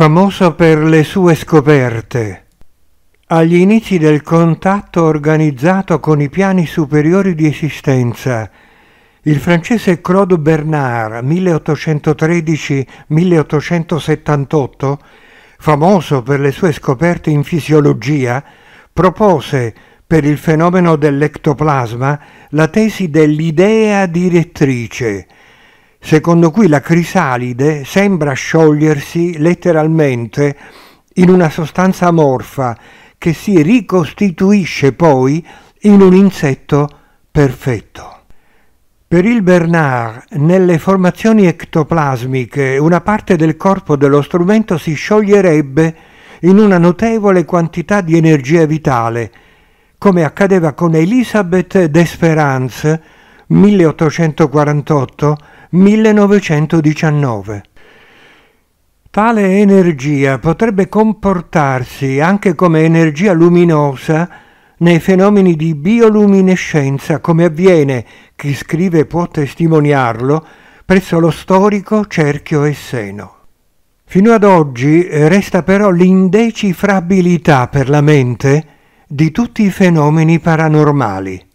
famoso per le sue scoperte. Agli inizi del contatto organizzato con i piani superiori di esistenza, il francese Claude Bernard, 1813-1878, famoso per le sue scoperte in fisiologia, propose per il fenomeno dell'ectoplasma la tesi dell'idea direttrice, secondo cui la crisalide sembra sciogliersi letteralmente in una sostanza amorfa che si ricostituisce poi in un insetto perfetto. Per il Bernard, nelle formazioni ectoplasmiche, una parte del corpo dello strumento si scioglierebbe in una notevole quantità di energia vitale, come accadeva con Elisabeth d'Esperance 1848 1919. Tale energia potrebbe comportarsi anche come energia luminosa nei fenomeni di bioluminescenza, come avviene, chi scrive può testimoniarlo, presso lo storico cerchio e seno. Fino ad oggi resta però l'indecifrabilità per la mente di tutti i fenomeni paranormali.